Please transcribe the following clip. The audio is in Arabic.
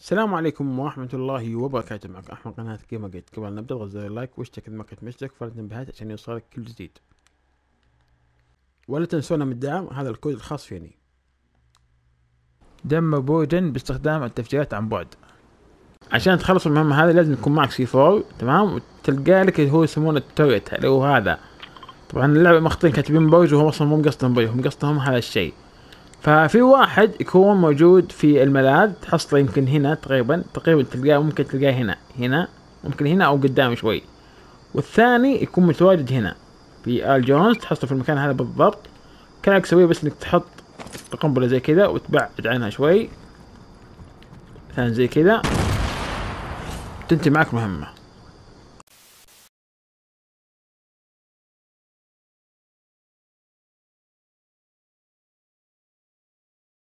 السلام عليكم ورحمة الله وبركاته معك أحمد قناة كيما قلت قبل نبدأ ضغط زر اللايك واشترك إذا ما كنت مشترك وفعل التنبيهات عشان يوصلك كل جديد ولا تنسونا من الدعم هذا الكود الخاص فيني دم بوجن باستخدام التفجيرات عن بعد عشان تخلص المهمة هذا لازم يكون معك سي فور تمام وتلقى لك هو يسمونه التويت اللي هو هذا طبعا اللعبة مخطين كاتبين بوج وهم اصلا مو مقصدهم بوج هم قصدهم هذا الشيء ففي واحد يكون موجود في الملاذ تحصله يمكن هنا تقريبا تقريبا تلقاه ممكن تلقاه هنا هنا ممكن هنا او قدام شوي والثاني يكون متواجد هنا في ال جونز تحصله في المكان هذا بالضبط كانك تسويه بس انك تحط قنبله زي كذا وتبعد عنها شوي مثلا زي كذا تنتهي معك مهمه